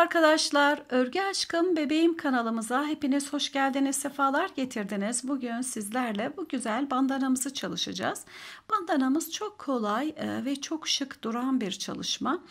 arkadaşlar, Örgü Aşkım Bebeğim kanalımıza hepiniz hoş geldiniz, sefalar getirdiniz. Bugün sizlerle bu güzel bandanamızı çalışacağız. Bandanamız çok kolay e, ve çok şık duran bir çalışma.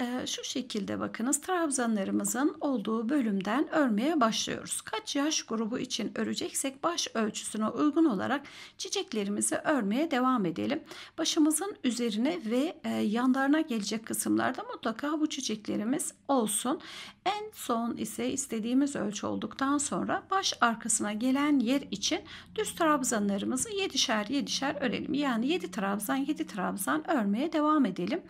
E, şu şekilde bakınız, trabzanlarımızın olduğu bölümden örmeye başlıyoruz. Kaç yaş grubu için öreceksek baş ölçüsüne uygun olarak çiçeklerimizi örmeye devam edelim. Başımızın üzerine ve e, yanlarına gelecek kısımlarda mutlaka bu çiçeklerimiz olsun olsun. En son ise istediğimiz ölçü olduktan sonra baş arkasına gelen yer için düz trabzanlarımızı 7'şer 7'şer örelim. Yani 7 trabzan 7 trabzan örmeye devam edelim.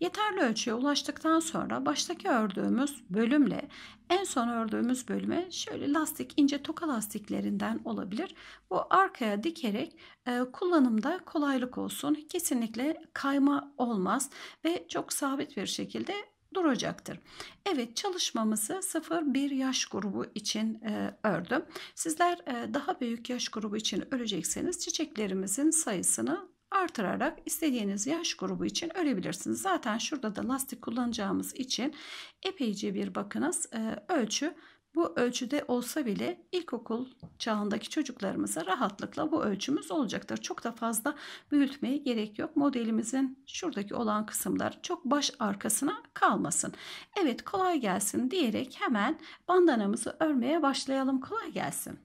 Yeterli ölçüye ulaştıktan sonra baştaki ördüğümüz bölümle en son ördüğümüz bölüme şöyle lastik ince toka lastiklerinden olabilir. Bu arkaya dikerek e, kullanımda kolaylık olsun. Kesinlikle kayma olmaz ve çok sabit bir şekilde duracaktır. Evet çalışmamızı 0-1 yaş grubu için e, ördüm. Sizler e, daha büyük yaş grubu için örecekseniz çiçeklerimizin sayısını artırarak istediğiniz yaş grubu için örebilirsiniz. Zaten şurada da lastik kullanacağımız için epeyce bir bakınız e, ölçü bu ölçüde olsa bile ilkokul çağındaki çocuklarımıza rahatlıkla bu ölçümüz olacaktır. Çok da fazla büyütmeye gerek yok. Modelimizin şuradaki olan kısımlar çok baş arkasına kalmasın. Evet kolay gelsin diyerek hemen bandanamızı örmeye başlayalım. Kolay gelsin.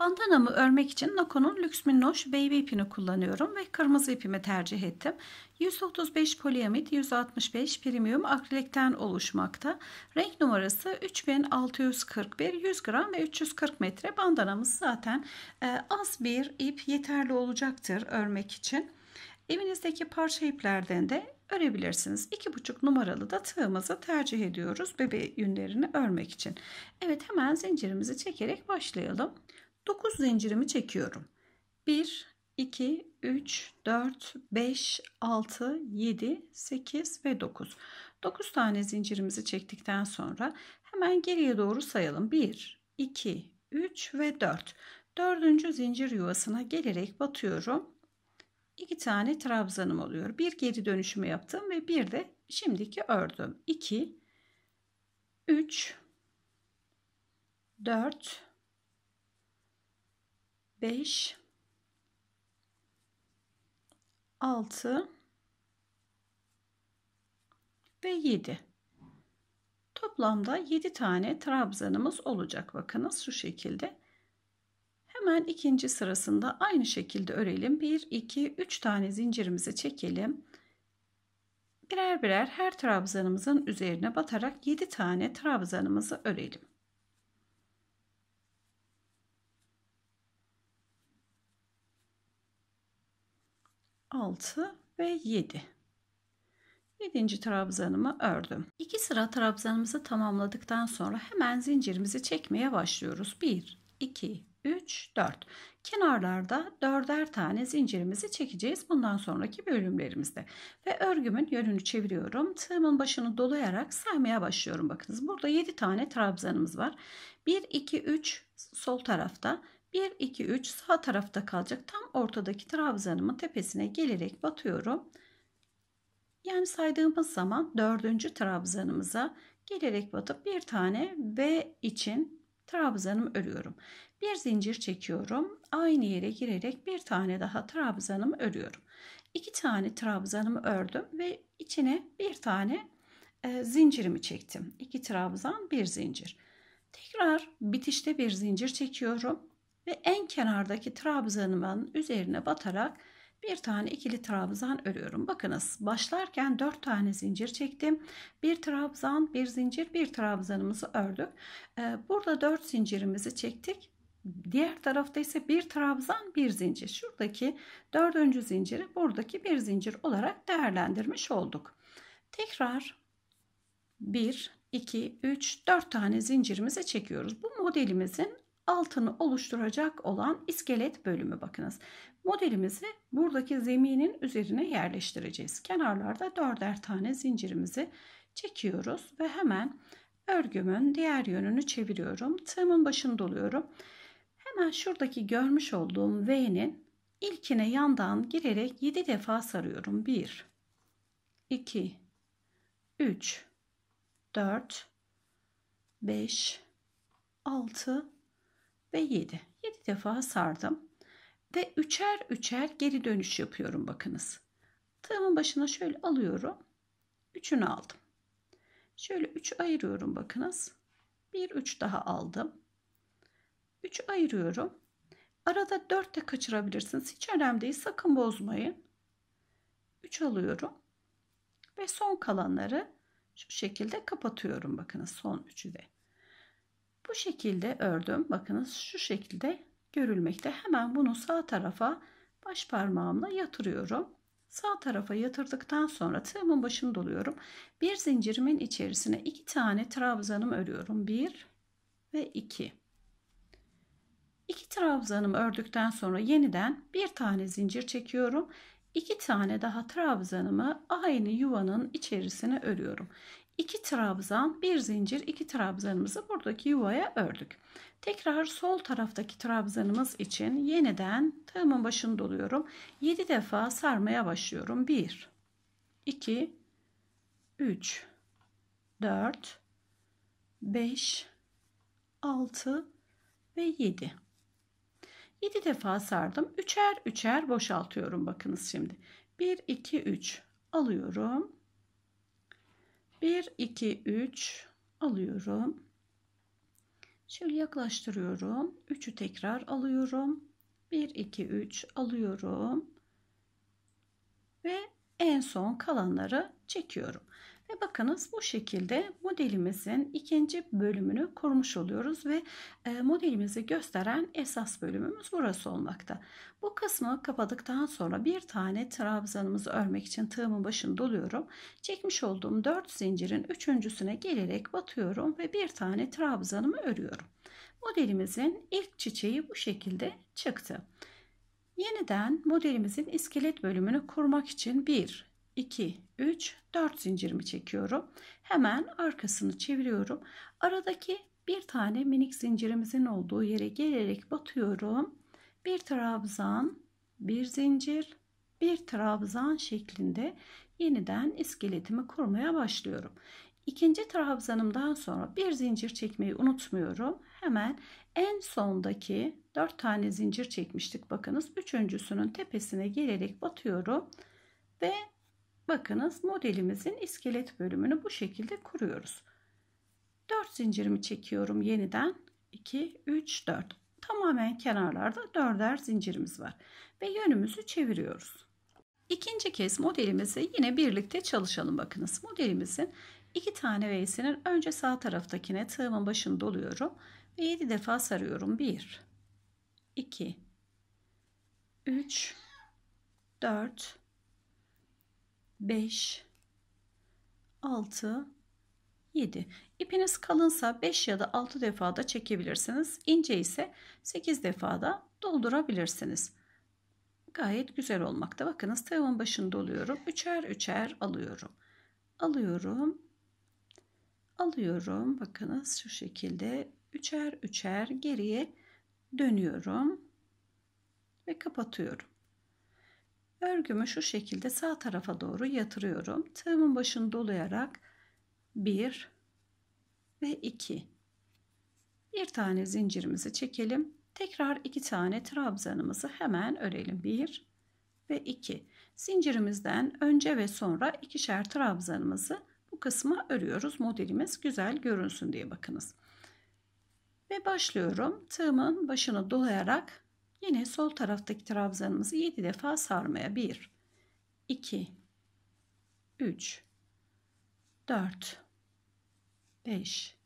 Bandanamı örmek için Nako'nun Lux Minnoş Baby ipini kullanıyorum ve kırmızı ipimi tercih ettim. 135 poliamit 165 premium akrilikten oluşmakta. Renk numarası 3641 100 gram ve 340 metre bandanamız zaten e, az bir ip yeterli olacaktır örmek için. Evinizdeki parça iplerden de örebilirsiniz. 2,5 numaralı da tığımızı tercih ediyoruz bebe yünlerini örmek için. Evet hemen zincirimizi çekerek başlayalım. 9 zincirimi çekiyorum. 1, 2, 3, 4, 5, 6, 7, 8 ve 9. 9 tane zincirimizi çektikten sonra hemen geriye doğru sayalım. 1, 2, 3 ve 4. 4. zincir yuvasına gelerek batıyorum. 2 tane trabzanım oluyor. Bir geri dönüşümü yaptım ve bir de şimdiki ördüm. 2, 3, 4, 5 6 ve 7. Toplamda 7 tane trabzanımız olacak. Bakınız şu şekilde. Hemen ikinci sırasında aynı şekilde örelim. 1 2 3 tane zincirimizi çekelim. Birer birer her trabzanımızın üzerine batarak 7 tane trabzanımızı örelim. 6 ve 7. 7. trabzanımı ördüm. 2 sıra trabzanımızı tamamladıktan sonra hemen zincirimizi çekmeye başlıyoruz. 1, 2, 3, 4. Kenarlarda dörder tane zincirimizi çekeceğiz bundan sonraki bölümlerimizde. Ve örgümün yönünü çeviriyorum. Tığımın başını dolayarak saymaya başlıyorum. Bakınız burada 7 tane trabzanımız var. 1, 2, 3 sol tarafta. 1, 2, 3 sağ tarafta kalacak. Tam ortadaki trabzanımın tepesine gelerek batıyorum. Yani saydığımız zaman dördüncü trabzanımıza gelerek batıp bir tane V için trabzanımı örüyorum. Bir zincir çekiyorum. Aynı yere girerek bir tane daha trabzanımı örüyorum. İki tane trabzanımı ördüm ve içine bir tane e, zincirimi çektim. İki trabzan, bir zincir. Tekrar bitişte bir zincir çekiyorum ve en kenardaki trabzanımın üzerine batarak bir tane ikili trabzan örüyorum. Bakınız başlarken 4 tane zincir çektim. Bir trabzan, bir zincir, bir trabzanımızı ördük. Ee, burada 4 zincirimizi çektik. Diğer tarafta ise bir trabzan bir zincir. Şuradaki dördüncü zinciri buradaki bir zincir olarak değerlendirmiş olduk. Tekrar 1, 2, 3, 4 tane zincirimizi çekiyoruz. Bu modelimizin altını oluşturacak olan iskelet bölümü bakınız. Modelimizi buradaki zeminin üzerine yerleştireceğiz. Kenarlarda dörder tane zincirimizi çekiyoruz ve hemen örgümün diğer yönünü çeviriyorum. Tığımın başını doluyorum. Hemen şuradaki görmüş olduğum V'nin ilkine yandan girerek 7 defa sarıyorum. 1 2 3 4 5 6 ve 7. 7 defa sardım. Ve üçer üçer geri dönüş yapıyorum bakınız. Tığımın başına şöyle alıyorum. Üçünü aldım. Şöyle 3 ayırıyorum bakınız. Bir üç daha aldım. 3 ayırıyorum. Arada 4 de kaçırabilirsiniz. Hiç önemli değil. Sakın bozmayın. 3 alıyorum. Ve son kalanları şu şekilde kapatıyorum. Bakınız son üçü de. Bu şekilde ördüm. Bakınız şu şekilde görülmekte. Hemen bunu sağ tarafa baş parmağımla yatırıyorum. Sağ tarafa yatırdıktan sonra tığımın başını doluyorum. Bir zincirimin içerisine iki tane trabzanım örüyorum. Bir ve iki. İki trabzanım ördükten sonra yeniden bir tane zincir çekiyorum. İki tane daha trabzanımı aynı yuvanın içerisine örüyorum. 2 trabzan, bir zincir, 2 trabzanımızı buradaki yuvaya ördük. Tekrar sol taraftaki trabzanımız için yeniden tığımın başını doluyorum. 7 defa sarmaya başlıyorum. 1 2 3 4 5 6 ve 7. 7 defa sardım. Üçer üçer boşaltıyorum bakınız şimdi. 1 2 3 alıyorum 1, 2, 3 alıyorum. Şöyle yaklaştırıyorum. 3'ü tekrar alıyorum. 1, 2, 3 alıyorum. Ve en son kalanları çekiyorum. Ve bakınız bu şekilde modelimizin ikinci bölümünü kurmuş oluyoruz ve e, modelimizi gösteren esas bölümümüz burası olmakta. Bu kısmı kapadıktan sonra bir tane trabzanımızı örmek için tığımın başını doluyorum. Çekmiş olduğum 4 zincirin üçüncüsüne gelerek batıyorum ve bir tane trabzanımı örüyorum. Modelimizin ilk çiçeği bu şekilde çıktı. Yeniden modelimizin iskelet bölümünü kurmak için 1, 2, 3, 4 zincirimi çekiyorum. Hemen arkasını çeviriyorum. Aradaki bir tane minik zincirimizin olduğu yere gelerek batıyorum. Bir trabzan, bir zincir, bir trabzan şeklinde yeniden iskeletimi kurmaya başlıyorum. İkinci trabzanımdan sonra bir zincir çekmeyi unutmuyorum. Hemen en sondaki 4 tane zincir çekmiştik bakınız. Üçüncüsünün tepesine gelerek batıyorum ve Bakınız modelimizin iskelet bölümünü bu şekilde kuruyoruz. 4 zincirimi çekiyorum yeniden. 2, 3, 4. Tamamen kenarlarda 4'er zincirimiz var. Ve yönümüzü çeviriyoruz. İkinci kez modelimizi yine birlikte çalışalım bakınız. Modelimizin iki tane V'sinin önce sağ taraftakine tığımın başını doluyorum. Ve 7 defa sarıyorum. 1, 2, 3, 4, 5, 6, 7. İpiniz kalınsa 5 ya da 6 defada çekebilirsiniz. İnce ise 8 defada doldurabilirsiniz. Gayet güzel olmakta. Bakınız tığımın başını doluyorum. Üçer üçer alıyorum. Alıyorum. Alıyorum. Bakınız şu şekilde üçer üçer geriye dönüyorum ve kapatıyorum. Örgümü şu şekilde sağ tarafa doğru yatırıyorum. Tığımın başını dolayarak 1 ve 2 bir tane zincirimizi çekelim. Tekrar iki tane trabzanımızı hemen örelim. 1 ve 2. Zincirimizden önce ve sonra ikişer trabzanımızı bu kısma örüyoruz. Modelimiz güzel görünsün diye bakınız. Ve başlıyorum. Tığımın başını dolayarak Yine sol taraftaki trabzanımızı 7 defa sarmaya 1 2 3 4 5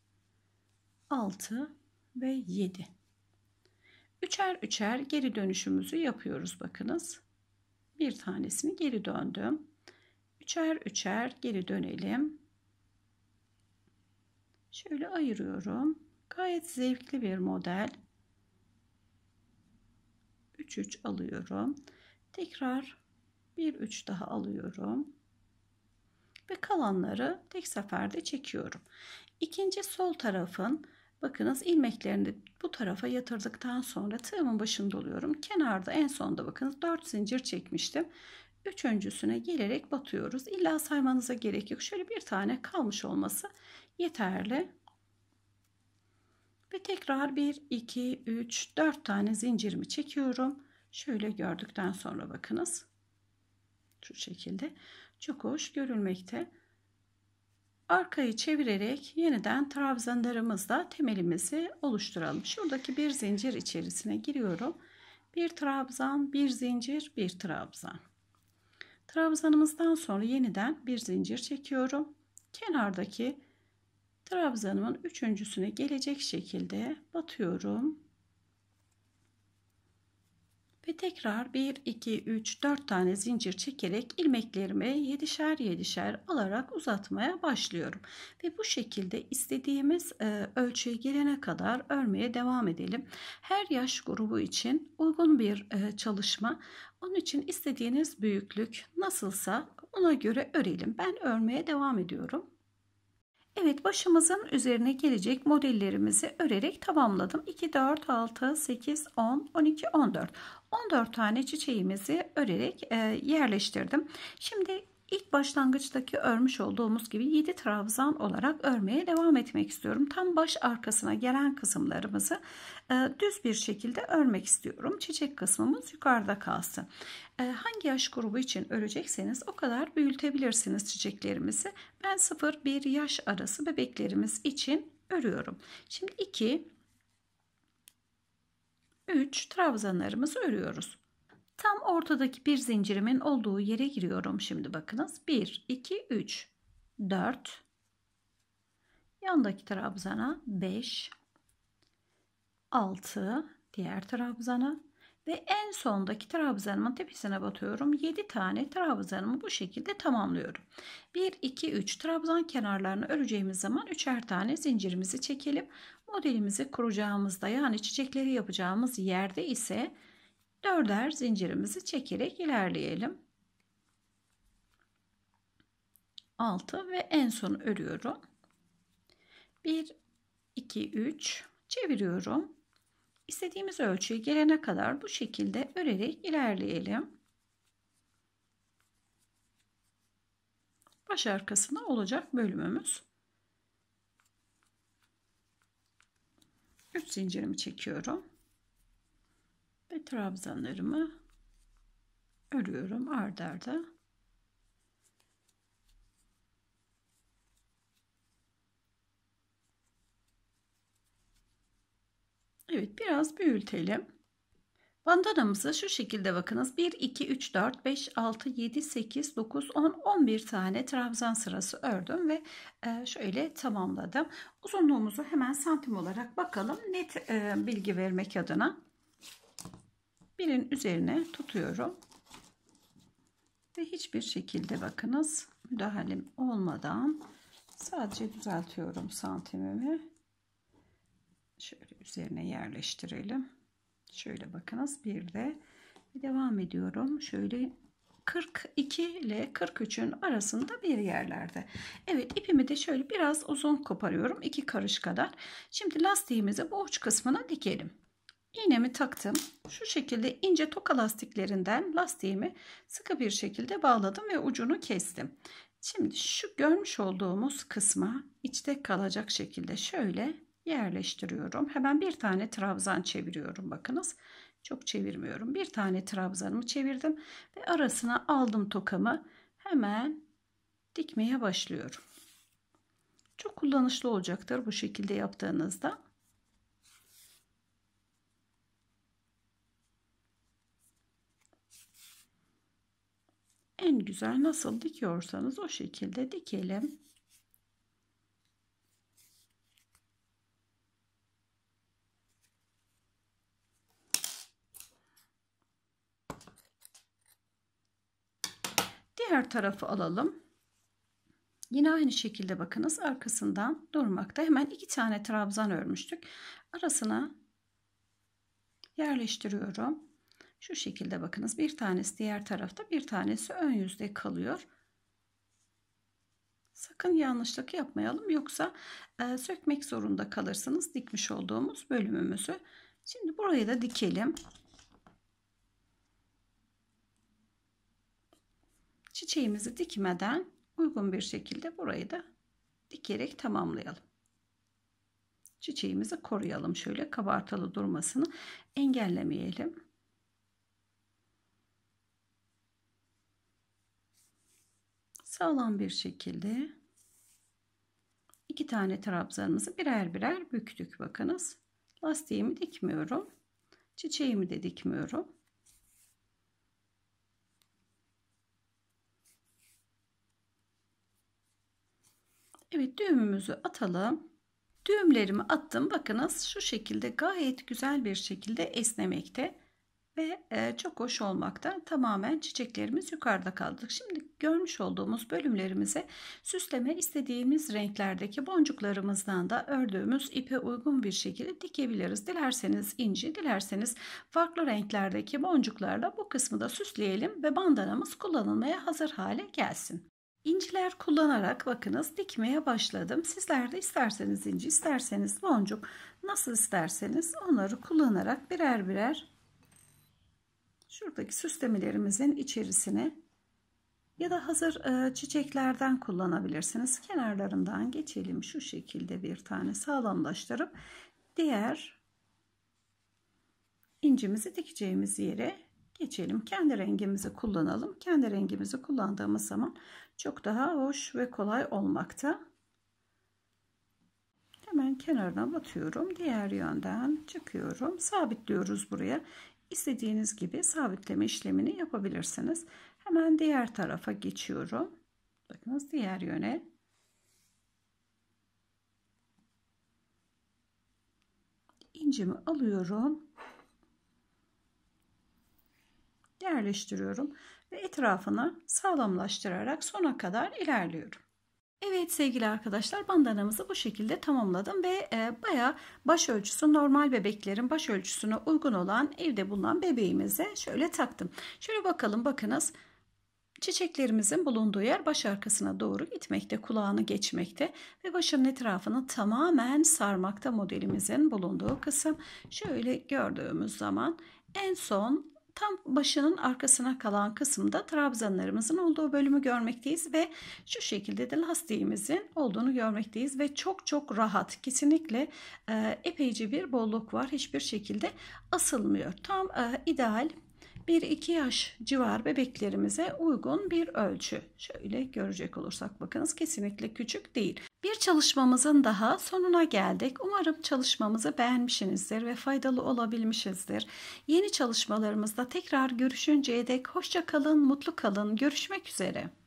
6 ve 7 üçer üçer geri dönüşümüzü yapıyoruz bakınız bir tanesini geri döndüm üçer üçer geri dönelim şöyle ayırıyorum gayet zevkli bir model 3 3 alıyorum. Tekrar bir 3 daha alıyorum. Ve kalanları tek seferde çekiyorum. İkinci sol tarafın bakınız ilmeklerini bu tarafa yatırdıktan sonra tığımın başında oluyorum. Kenarda en sonda bakınız 4 zincir çekmiştim. Üçüncüsüne gelerek batıyoruz. İlla saymanıza gerek yok. Şöyle bir tane kalmış olması yeterli. Ve tekrar 1, 2, 3, 4 tane zincirimi çekiyorum. Şöyle gördükten sonra bakınız. Şu şekilde. Çok hoş görülmekte. Arkayı çevirerek yeniden trabzanlarımızla temelimizi oluşturalım. Şuradaki bir zincir içerisine giriyorum. Bir trabzan, bir zincir, bir trabzan. Trabzanımızdan sonra yeniden bir zincir çekiyorum. Kenardaki trabzanımın üçüncüsüne gelecek şekilde batıyorum. Ve tekrar 1, 2, 3, 4 tane zincir çekerek ilmeklerimi 7'şer 7'şer alarak uzatmaya başlıyorum. Ve bu şekilde istediğimiz e, ölçüye gelene kadar örmeye devam edelim. Her yaş grubu için uygun bir e, çalışma. Onun için istediğiniz büyüklük nasılsa ona göre örelim. Ben örmeye devam ediyorum. Evet başımızın üzerine gelecek modellerimizi örerek tamamladım. 2, 4, 6, 8, 10, 12, 14. 14 tane çiçeğimizi örerek e, yerleştirdim. Şimdi İlk başlangıçtaki örmüş olduğumuz gibi 7 trabzan olarak örmeye devam etmek istiyorum. Tam baş arkasına gelen kısımlarımızı e, düz bir şekilde örmek istiyorum. Çiçek kısmımız yukarıda kalsın. E, hangi yaş grubu için örecekseniz o kadar büyütebilirsiniz çiçeklerimizi. Ben 0-1 yaş arası bebeklerimiz için örüyorum. Şimdi 2 3 trabzanlarımızı örüyoruz. Tam ortadaki bir zincirimin olduğu yere giriyorum şimdi bakınız. 1, 2, 3, 4. Yandaki trabzana 5, 6 diğer trabzana ve en sondaki trabzanımın tepesine batıyorum. 7 tane trabzanımı bu şekilde tamamlıyorum. 1, 2, 3 trabzan kenarlarını öreceğimiz zaman üçer tane zincirimizi çekelim. Modelimizi kuracağımızda yani çiçekleri yapacağımız yerde ise dörder zincirimizi çekerek ilerleyelim. 6 ve en son örüyorum. 1 2 3 çeviriyorum. İstediğimiz ölçüye gelene kadar bu şekilde örerek ilerleyelim. Baş arkasına olacak bölümümüz. 3 zincirimi çekiyorum trabzanlarımı örüyorum ard arda. Evet biraz büyütelim. Bandanamızı şu şekilde bakınız. 1, 2, 3, 4, 5, 6, 7, 8, 9, 10, 11 tane trabzan sırası ördüm ve e, şöyle tamamladım. Uzunluğumuzu hemen santim olarak bakalım. Net e, bilgi vermek adına birin üzerine tutuyorum. Ve hiçbir şekilde bakınız müdahalim olmadan sadece düzeltiyorum santimimi. Şöyle üzerine yerleştirelim. Şöyle bakınız bir de devam ediyorum. Şöyle 42 ile 43'ün arasında bir yerlerde. Evet ipimi de şöyle biraz uzun koparıyorum. iki karış kadar. Şimdi lastiğimizi bu uç kısmına dikelim iğnemi taktım. Şu şekilde ince toka lastiklerinden lastiğimi sıkı bir şekilde bağladım ve ucunu kestim. Şimdi şu görmüş olduğumuz kısma içte kalacak şekilde şöyle yerleştiriyorum. Hemen bir tane trabzan çeviriyorum bakınız. Çok çevirmiyorum. Bir tane trabzanımı çevirdim ve arasına aldım tokamı. Hemen dikmeye başlıyorum. Çok kullanışlı olacaktır bu şekilde yaptığınızda. En güzel nasıl dikiyorsanız o şekilde dikelim. Diğer tarafı alalım. Yine aynı şekilde bakınız arkasından durmakta. Hemen iki tane trabzan örmüştük. Arasına yerleştiriyorum. Şu şekilde bakınız bir tanesi diğer tarafta bir tanesi ön yüzde kalıyor. Sakın yanlışlık yapmayalım yoksa e, sökmek zorunda kalırsınız dikmiş olduğumuz bölümümüzü. Şimdi burayı da dikelim. Çiçeğimizi dikmeden uygun bir şekilde burayı da dikerek tamamlayalım. Çiçeğimizi koruyalım şöyle kabartalı durmasını engellemeyelim. sağlam bir şekilde iki tane trabzanımızı birer birer büktük. Bakınız lastiğimi dikmiyorum. Çiçeğimi de dikmiyorum. Evet düğümümüzü atalım. Düğümlerimi attım. Bakınız şu şekilde gayet güzel bir şekilde esnemekte ve e, çok hoş olmakta tamamen çiçeklerimiz yukarıda kaldık. Şimdi görmüş olduğumuz bölümlerimize süsleme istediğimiz renklerdeki boncuklarımızdan da ördüğümüz ipe uygun bir şekilde dikebiliriz. Dilerseniz inci, dilerseniz farklı renklerdeki boncuklarla bu kısmı da süsleyelim ve bandanamız kullanılmaya hazır hale gelsin. İnciler kullanarak bakınız dikmeye başladım. Sizler de isterseniz inci, isterseniz boncuk, nasıl isterseniz onları kullanarak birer birer şuradaki süslemelerimizin içerisine ya da hazır e, çiçeklerden kullanabilirsiniz. Kenarlarından geçelim şu şekilde bir tane sağlamlaştırıp diğer incimizi dikeceğimiz yere geçelim. Kendi rengimizi kullanalım. Kendi rengimizi kullandığımız zaman çok daha hoş ve kolay olmakta. Hemen kenarına batıyorum. Diğer yönden çıkıyorum. Sabitliyoruz buraya istediğiniz gibi sabitleme işlemini yapabilirsiniz. Hemen diğer tarafa geçiyorum. Bakınız diğer yöne. İncimi alıyorum. Yerleştiriyorum ve etrafını sağlamlaştırarak sona kadar ilerliyorum. Evet sevgili arkadaşlar bandanamızı bu şekilde tamamladım ve e, baya baş ölçüsü normal bebeklerin baş ölçüsüne uygun olan evde bulunan bebeğimize şöyle taktım. Şöyle bakalım bakınız çiçeklerimizin bulunduğu yer baş arkasına doğru gitmekte kulağını geçmekte ve başının etrafını tamamen sarmakta modelimizin bulunduğu kısım. Şöyle gördüğümüz zaman en son tam başının arkasına kalan kısımda trabzanlarımızın olduğu bölümü görmekteyiz ve şu şekilde de lastiğimizin olduğunu görmekteyiz ve çok çok rahat kesinlikle e, epeyce bir bolluk var hiçbir şekilde asılmıyor tam e, ideal 1-2 yaş civar bebeklerimize uygun bir ölçü. Şöyle görecek olursak bakınız kesinlikle küçük değil. Bir çalışmamızın daha sonuna geldik. Umarım çalışmamızı beğenmişsinizdir ve faydalı olabilmişizdir. Yeni çalışmalarımızda tekrar görüşünceye dek hoşça kalın, mutlu kalın. Görüşmek üzere.